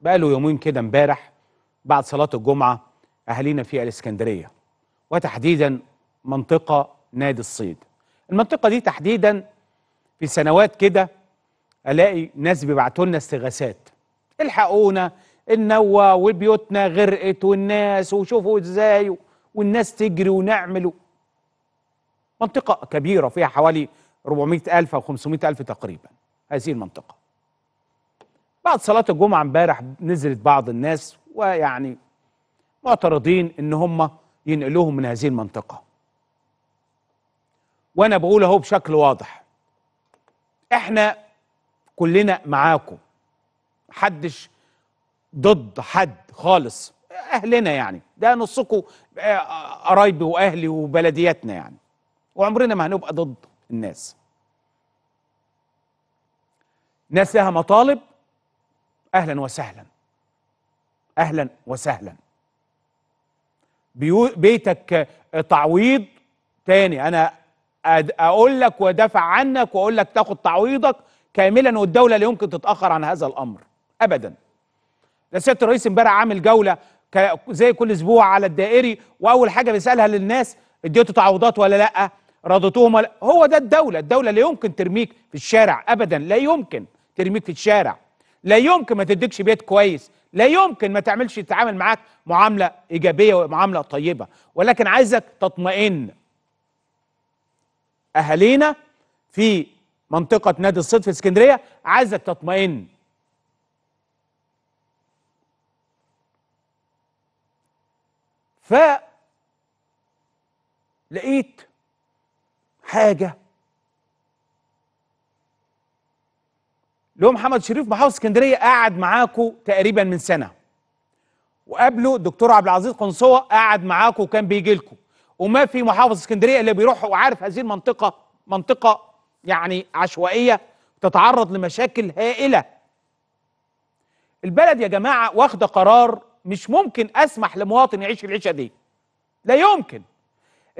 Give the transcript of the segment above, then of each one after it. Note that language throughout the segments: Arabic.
بقى له يومين كده امبارح بعد صلاة الجمعة أهالينا في الإسكندرية وتحديدا منطقة نادي الصيد المنطقة دي تحديدا في سنوات كده ألاقي ناس بيبعتوا لنا استغاثات الحقونا النوة وبيوتنا غرقت والناس وشوفوا ازاي والناس تجري ونعمل منطقة كبيرة فيها حوالي 400 ألف أو 500 ألف تقريبا هذه المنطقة بعد صلاة الجمعة امبارح نزلت بعض الناس ويعني معترضين ان هم ينقلوهم من هذه المنطقة وانا بقول اهو بشكل واضح احنا كلنا معاكم محدش ضد حد خالص اهلنا يعني ده نصكم آه، قرايبي واهلي وبلدياتنا يعني وعمرنا ما هنبقى ضد الناس ناس لها مطالب اهلا وسهلا اهلا وسهلا بيتك تعويض تاني انا اقول لك وادافع عنك واقول لك تاخد تعويضك كاملا والدوله لا يمكن تتاخر عن هذا الامر ابدا ده سياده الرئيس امبارح عامل جوله زي كل اسبوع على الدائري واول حاجه بيسالها للناس اديتوا تعويضات ولا لا رضيتوهم ولا هو ده الدوله الدوله لا يمكن ترميك في الشارع ابدا لا يمكن ترميك في الشارع لا يمكن ما تديكش بيت كويس لا يمكن ما تعملش تتعامل معاك معامله ايجابيه ومعامله طيبه ولكن عايزك تطمئن اهالينا في منطقه نادي الصيد في اسكندريه عايزك تطمئن ف لقيت حاجه اللي هو محمد شريف محافظ اسكندريه قعد معاكم تقريبا من سنه وقبله الدكتور عبد العزيز قنصوه قعد معاكم وكان بيجي لكم وما في محافظ اسكندريه اللي بيروح وعارف هذه المنطقه منطقه يعني عشوائيه تتعرض لمشاكل هائله البلد يا جماعه واخده قرار مش ممكن اسمح لمواطن يعيش العيشه دي لا يمكن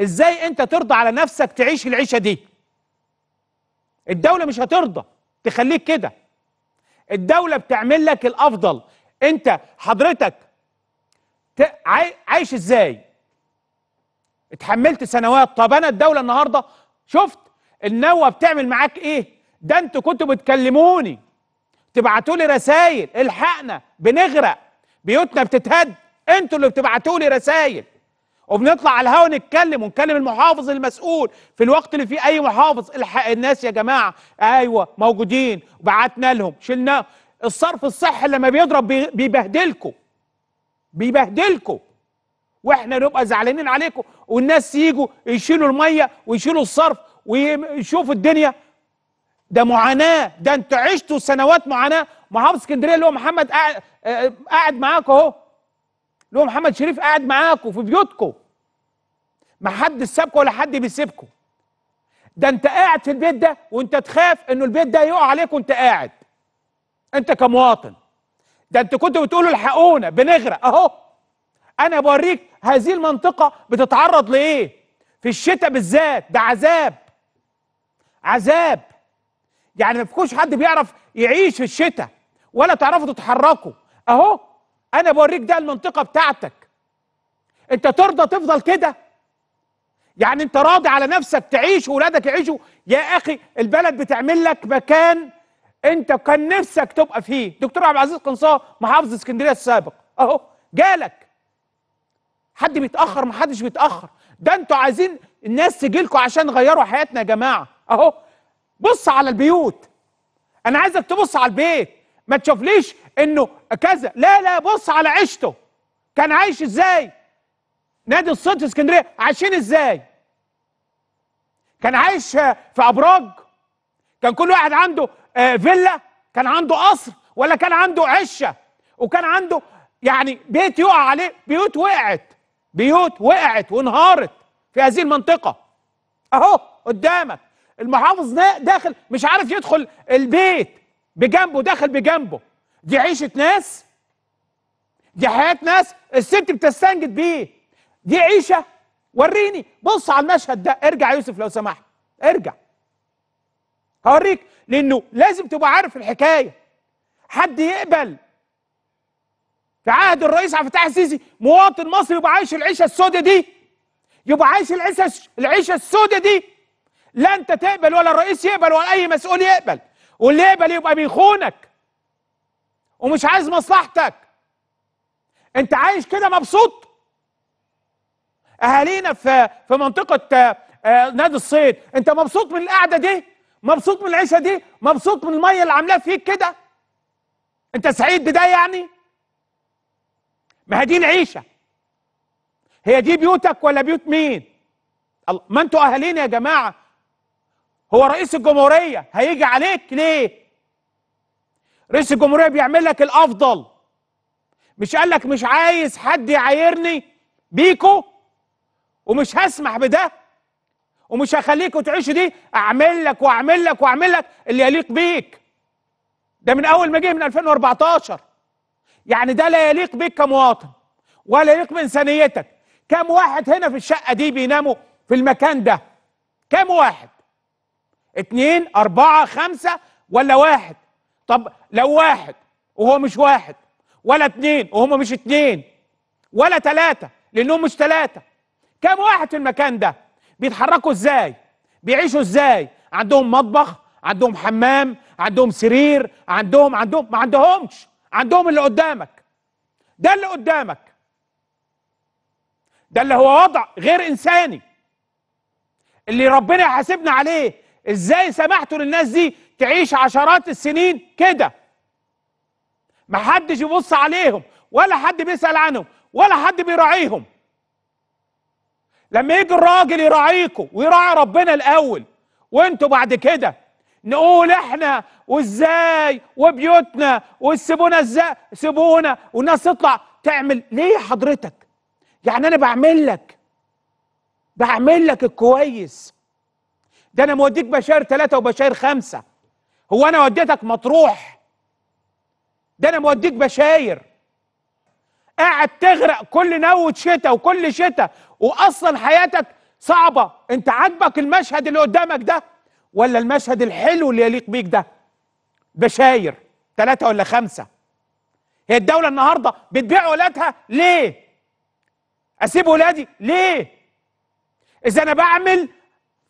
ازاي انت ترضى على نفسك تعيش العيشه دي الدوله مش هترضى تخليك كده الدولة بتعمل لك الأفضل أنت حضرتك عايش إزاي اتحملت سنوات طب أنا الدولة النهاردة شفت النوة بتعمل معاك إيه ده أنتوا كنتوا بتكلموني تبعتوا لي رسايل الحقنا بنغرق بيوتنا بتتهد انتوا اللي بتبعتوا لي رسايل وبنطلع على الهوا نتكلم ونكلم المحافظ المسؤول في الوقت اللي فيه اي محافظ الحق الناس يا جماعه ايوه موجودين وبعتنا لهم شلنا الصرف الصحي لما بيضرب بيبهدلكم بيبهدلكم واحنا نبقى زعلانين عليكم والناس يجوا يشيلوا الميه ويشيلوا الصرف ويشوفوا الدنيا ده معاناه ده انتوا عشتوا سنوات معاناه محافظ اسكندريه اللي هو محمد قاعد آه، آه، قاعد معاك اهو اللي هو محمد شريف قاعد معاكم في بيوتكم ما حد سابكم ولا حد بيسيبكم ده انت قاعد في البيت ده وانت تخاف انه البيت ده يقع عليك وانت قاعد انت كمواطن ده انت كنت بتقولوا الحقونا بنغرق اهو انا بوريك هذه المنطقه بتتعرض لايه في الشتاء بالذات ده عذاب عذاب يعني ما فيكوش حد بيعرف يعيش في الشتاء ولا تعرفوا تتحركوا اهو انا بوريك ده المنطقه بتاعتك انت ترضى تفضل كده يعني انت راضي على نفسك تعيش ولادك يعيشوا يا اخي البلد بتعمل لك مكان انت كان نفسك تبقى فيه دكتور عبد العزيز قنصاه محافظ اسكندريه السابق اهو جالك حد بيتاخر ما حدش بيتاخر ده انتوا عايزين الناس تجي لكم عشان غيروا حياتنا يا جماعه اهو بص على البيوت انا عايزك تبص على البيت ما تشوفليش انه كذا لا لا بص على عيشته كان عايش ازاي نادي الصيد في اسكندريه عايشين ازاي كان عايش في ابراج كان كل واحد عنده آه، فيلا كان عنده قصر ولا كان عنده عشه وكان عنده يعني بيت يقع عليه بيوت وقعت بيوت وقعت وانهارت في هذه المنطقه اهو قدامك المحافظ داخل مش عارف يدخل البيت بجنبه داخل بجنبه دي عيشة ناس دي حياة ناس الست بتستنجد بيه دي عيشة وريني بص على المشهد ده ارجع يوسف لو سمحت ارجع هوريك لانه لازم تبقى عارف الحكايه حد يقبل في عهد الرئيس عبد الفتاح السيسي مواطن مصري يبقى عايش العيشه السوداء دي يبقى عايش العيشه العيشه السوداء دي لا انت تقبل ولا الرئيس يقبل ولا اي مسؤول يقبل واللي يقبل يبقى بيخونك ومش عايز مصلحتك انت عايش كده مبسوط اهالينا في في منطقه آه، آه، نادي الصيد انت مبسوط من القعده دي مبسوط من العيشه دي مبسوط من الميه اللي عاملاها فيك كده انت سعيد بده يعني ما هي دي العيشه هي دي بيوتك ولا بيوت مين ما انتوا اهالينا يا جماعه هو رئيس الجمهوريه هيجي عليك ليه رئيس الجمهوريه بيعمل لك الافضل مش قال لك مش عايز حد يعايرني بيكو ومش هسمح بده ومش هخليكوا تعيشوا دي اعمل لك واعمل لك واعمل لك اللي يليق بيك ده من اول ما جه من 2014 يعني ده لا يليق بيك كمواطن ولا يليق بانسانيتك كم واحد هنا في الشقه دي بيناموا في المكان ده كم واحد اتنين اربعه خمسه ولا واحد طب لو واحد وهو مش واحد ولا اتنين وهم مش اتنين ولا تلاتة لأنهم مش تلاتة كم واحد في المكان ده بيتحركوا ازاي بيعيشوا ازاي عندهم مطبخ عندهم حمام عندهم سرير عندهم عندهم ما عندهمش عندهم اللي قدامك ده اللي قدامك ده اللي هو وضع غير انساني اللي ربنا يحاسبنا عليه ازاي سمحتوا للناس دي تعيش عشرات السنين كده ما حدش يبص عليهم ولا حد بيسأل عنهم ولا حد بيراعيهم لما يجي الراجل يراعيكم ويراعي ربنا الأول وانتوا بعد كده نقول احنا وازاي وبيوتنا وسيبونا ازاي سيبونا والناس تطلع تعمل ليه حضرتك يعني انا بعمل لك بعمل لك الكويس ده انا موديك بشاير ثلاثة وبشاير خمسة هو انا وديتك مطروح ده انا موديك بشاير قاعد تغرق كل نوة شتاء وكل شتاء واصلا حياتك صعبه انت عاجبك المشهد اللي قدامك ده ولا المشهد الحلو اللي يليق بيك ده بشاير ثلاثة ولا خمسة هي الدولة النهاردة بتبيع ولادها ليه أسيب ولادي ليه إذا أنا بعمل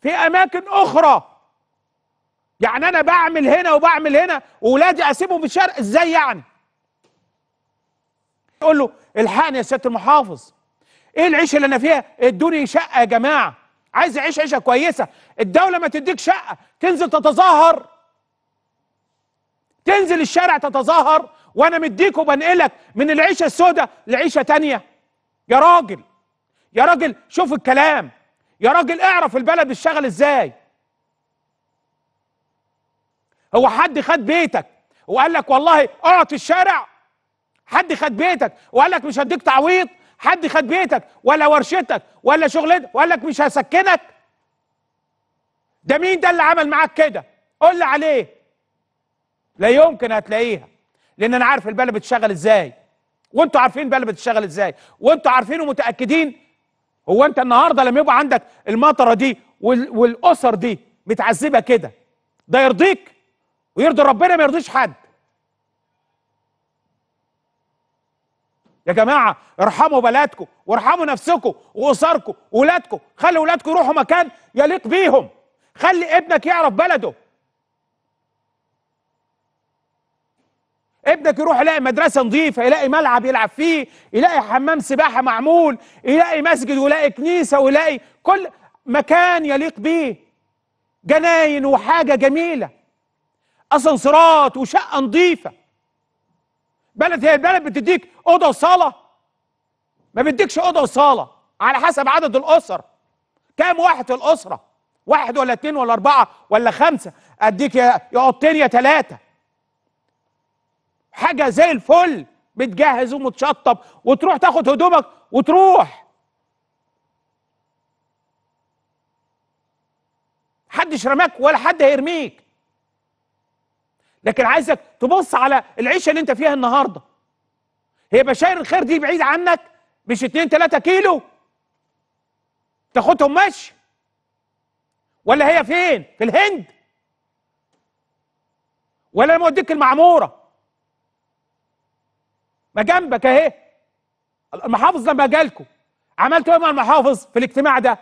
في أماكن أخرى يعني انا بعمل هنا وبعمل هنا واولادي اسيبهم في الشارع ازاي يعني يقول له الحقني يا سياده المحافظ ايه العيشه اللي انا فيها ادوني شقه يا جماعه عايز اعيش عيشه كويسه الدوله ما تديك شقه تنزل تتظاهر تنزل الشارع تتظاهر وانا مديك وبنقلك من العيشه السوداء لعيشه تانية يا راجل يا راجل شوف الكلام يا راجل اعرف البلد بتشتغل ازاي هو حد خد بيتك وقال لك والله اقعد في الشارع حد خد بيتك وقال لك مش هديك تعويض حد خد بيتك ولا ورشتك ولا شغلتك وقال لك مش هسكنك ده مين ده اللي عمل معاك كده قول لي عليه لا يمكن هتلاقيها لان انا عارف البلد بتشتغل ازاي وانتوا عارفين البلد بتشتغل ازاي وانتوا عارفين ومتاكدين هو انت النهارده لما يبقى عندك المطره دي والاسر دي متعذبه كده ده يرضيك ويرضي ربنا ما يرضيش حد يا جماعه ارحموا بلدكم وارحموا نفسكم واسركم واولادكم خلي اولادكم يروحوا مكان يليق بيهم خلي ابنك يعرف بلده ابنك يروح يلاقي مدرسة نظيفة يلاقي ملعب يلعب فيه يلاقي حمام سباحة معمول يلاقي مسجد ويلاقي كنيسة ويلاقي كل مكان يليق بيه جناين وحاجة جميلة اسانسيرات وشقه نظيفه بلد هي البلد بتديك اوضه وصاله ما بتديكش اوضه وصاله على حسب عدد الاسر كام واحد في الاسره واحد ولا اتنين ولا اربعه ولا خمسه اديك يا اوضتين يا تلاته حاجه زي الفل بتجهز ومتشطب وتروح تاخد هدومك وتروح محدش رماك ولا حد هيرميك لكن عايزك تبص على العيشه اللي انت فيها النهارده هي بشائر الخير دي بعيد عنك مش 2 3 كيلو تاخدهم ماشي ولا هي فين في الهند ولا انا اوديك المعموره ما جنبك اهي المحافظ لما جالكم عملتوا ايه مع المحافظ في الاجتماع ده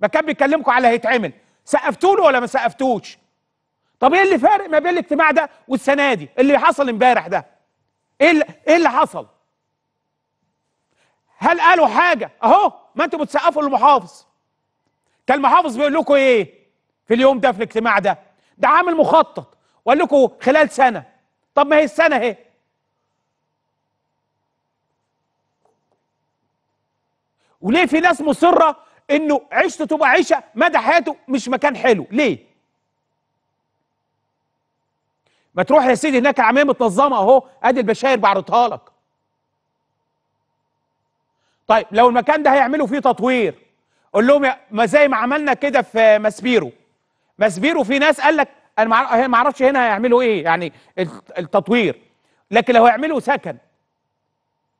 ما كان بيكلمكم على هيتعمل سقفتوله ولا ما سقفتوش طب ايه اللي فارق ما بين الاجتماع ده والسنه دي اللي حصل امبارح ده ايه اللي, إيه اللي حصل هل قالوا حاجه اهو ما انتوا بتسقفوا للمحافظ كان المحافظ بيقول لكم ايه في اليوم ده في الاجتماع ده ده عامل مخطط وقال لكم خلال سنه طب ما هي السنه اهي وليه في ناس مصره انه عيشته تبقى عيشه مدى حياته مش مكان حلو ليه ما تروح يا سيدي هناك العمليه متنظمه اهو ادي البشاير بعرضها لك طيب لو المكان ده هيعملوا فيه تطوير قول لهم ما زي ما عملنا كده في ماسبيرو ماسبيرو في ناس قال لك انا ما اعرفش هنا هيعملوا ايه يعني التطوير لكن لو هيعملوا سكن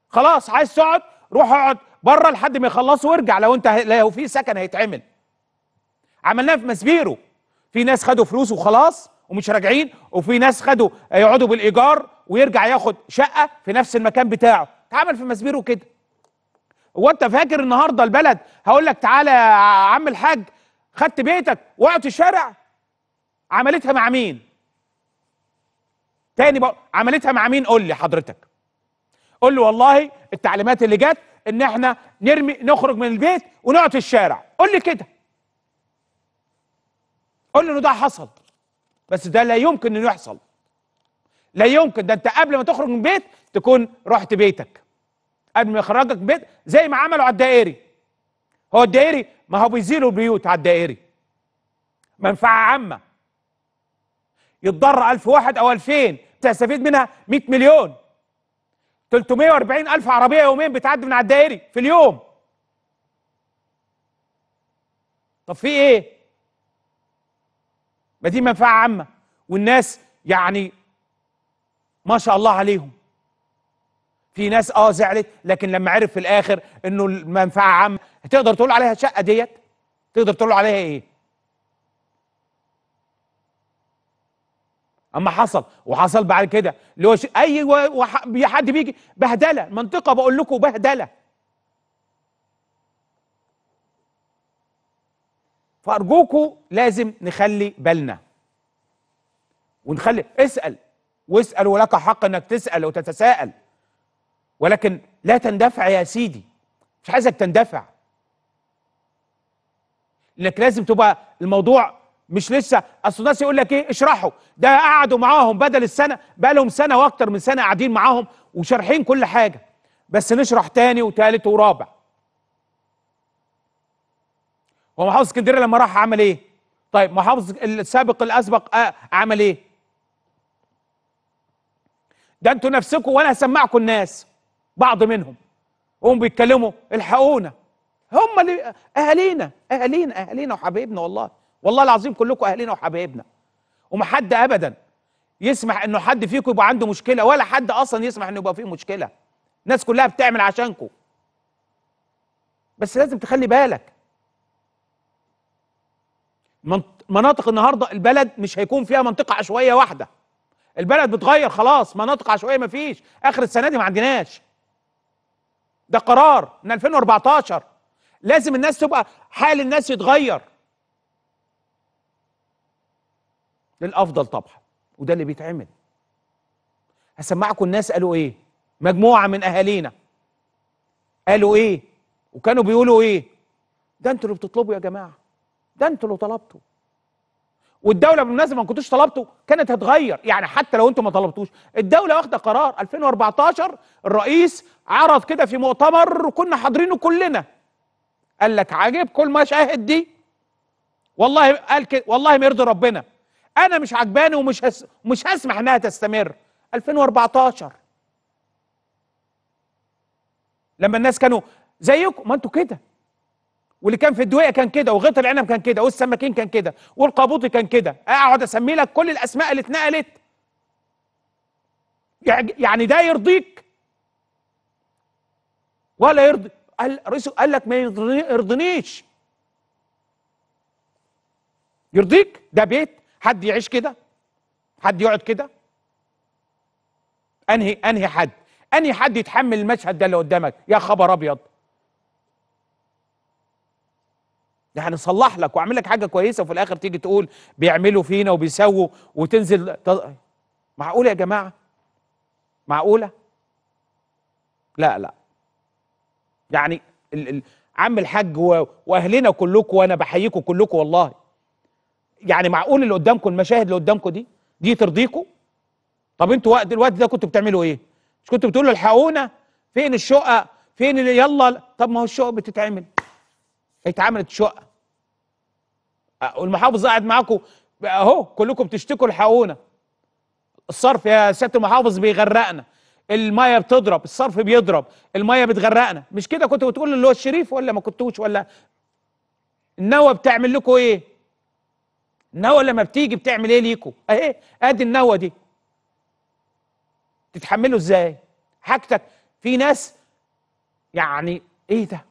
خلاص عايز تقعد روح اقعد بره لحد ما يخلصوا وارجع لو انت لو في سكن هيتعمل عملناه في ماسبيرو في ناس خدوا فلوس وخلاص ومش راجعين وفي ناس خدوا آه، يقعدوا بالايجار ويرجع ياخد شقه في نفس المكان بتاعه اتعمل في مسبيرو كده هو انت فاكر النهارده البلد هقول لك تعالى يا عم الحاج خدت بيتك وقعت الشارع عملتها مع مين تاني بقى عملتها مع مين قول لي حضرتك قول لي والله التعليمات اللي جت ان احنا نرمي نخرج من البيت ونقعد في الشارع قول لي كده قول لي انه ده حصل بس ده لا يمكن انه يحصل لا يمكن ده انت قبل ما تخرج من بيت تكون رحت بيتك قبل ما يخرجك بيت زي ما عملوا على الدائري هو الدائري ما هو بيزيلوا بيوت على الدائري منفعه عامه يتضر ألف واحد أو ألفين تستفيد منها 100 مليون واربعين ألف عربية يومين بتعدي من على الدائري في اليوم طب في إيه؟ ما دي منفعه عامه والناس يعني ما شاء الله عليهم في ناس اه زعلت لكن لما عرف في الاخر انه المنفعه عامه تقدر تقول عليها الشقه ديت تقدر تقول عليها ايه اما حصل وحصل بعد كده اللي هو اي حد بيجي بهدله منطقه بقول لكم بهدله فارجوكوا لازم نخلي بالنا ونخلي اسال واسال ولك حق انك تسال وتتساءل ولكن لا تندفع يا سيدي مش عايزك تندفع انك لازم تبقى الموضوع مش لسه اصل الناس يقول لك ايه اشرحوا ده قعدوا معاهم بدل السنه بقى لهم سنه واكتر من سنه قاعدين معاهم وشارحين كل حاجه بس نشرح تاني وتالت ورابع ومحافظ اسكندريه لما راح عمل ايه؟ طيب محافظ السابق الاسبق آه عمل ايه؟ ده انتوا نفسكم وانا هسمعكم الناس بعض منهم هم بيتكلموا الحقونا هم اللي اهالينا اهالينا اهالينا وحبايبنا والله والله العظيم كلكم اهالينا وحبايبنا وما حد ابدا يسمح انه حد فيكم يبقى عنده مشكله ولا حد اصلا يسمح انه يبقى فيه مشكله الناس كلها بتعمل عشانكم بس لازم تخلي بالك مناطق النهارده البلد مش هيكون فيها منطقه عشوائيه واحده البلد بتغير خلاص مناطق عشوائيه مفيش اخر السنه دي ما عندناش ده قرار من 2014 لازم الناس تبقى حال الناس يتغير للافضل طبعا وده اللي بيتعمل هسمعكم الناس قالوا ايه مجموعه من اهالينا قالوا ايه وكانوا بيقولوا ايه ده انتوا اللي بتطلبوا يا جماعه ده انتوا اللي طلبتوا والدوله بالمناسبه ما كنتوش طلبتوا كانت هتغير يعني حتى لو انتوا ما طلبتوش الدوله واخده قرار 2014 الرئيس عرض كده في مؤتمر وكنا حاضرينه كلنا قال لك عاجبكم المشاهد دي والله قال كده والله ما يرضي ربنا انا مش عجباني ومش هس مش هسمح انها تستمر 2014 لما الناس كانوا زيكم ما انتوا كده واللي كان في الدويه كان كده وغيط العنب كان كده والسماكين كان كده والقابوطي كان كده اقعد اسمي لك كل الاسماء اللي اتنقلت يعني ده يرضيك ولا يرضي قال رئيس قال لك ما يرضنيش يرضيك ده بيت حد يعيش كده حد يقعد كده انهي انهي حد انهي حد يتحمل المشهد ده اللي قدامك يا خبر ابيض يعني صلح لك واعمل لك حاجه كويسه وفي الاخر تيجي تقول بيعملوا فينا وبيسووا وتنزل معقوله يا جماعه معقوله لا لا يعني عم الحاج واهلنا كلكم وانا بحييكم كلكم والله يعني معقول اللي قدامكم المشاهد اللي قدامكم دي دي ترضيكم طب انتوا وقت الوقت ده كنتوا بتعملوا ايه مش كنتوا بتقولوا الحقونا فين الشقق فين اللي يلا طب ما هو الشقق بتتعمل اتعملت شقه والمحافظ قاعد معاكم اهو كلكم بتشتكوا الحقونا الصرف يا سياده المحافظ بيغرقنا المايه بتضرب الصرف بيضرب المايه بتغرقنا مش كده كنت بتقول اللي هو الشريف ولا ما كنتوش ولا النوى بتعمل لكم ايه النوى لما بتيجي بتعمل ايه ليكم اهي ادي النوى دي تتحملوا ازاي حاجتك في ناس يعني ايه ده